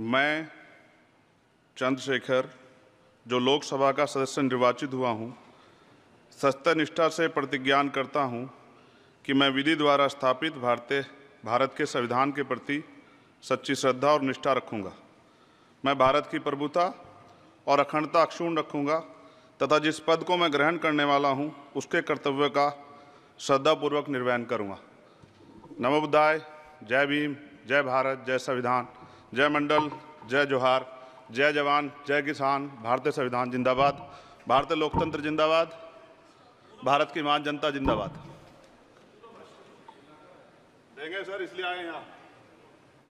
मैं चंद्रशेखर जो लोकसभा का सदस्य निर्वाचित हुआ हूँ निष्ठा से प्रतिज्ञान करता हूँ कि मैं विधि द्वारा स्थापित भारतीय भारत के संविधान के प्रति सच्ची श्रद्धा और निष्ठा रखूँगा मैं भारत की प्रभुता और अखंडता अक्षुण रखूँगा तथा जिस पद को मैं ग्रहण करने वाला हूँ उसके कर्तव्य का श्रद्धापूर्वक निर्वहन करूँगा नमोबुद्धाय जय भीम जय भारत जय संविधान जय मंडल जय जोहार जय जवान जय किसान भारतीय संविधान जिंदाबाद भारतीय लोकतंत्र जिंदाबाद भारत की मान जनता जिंदाबाद देंगे सर इसलिए आए यहाँ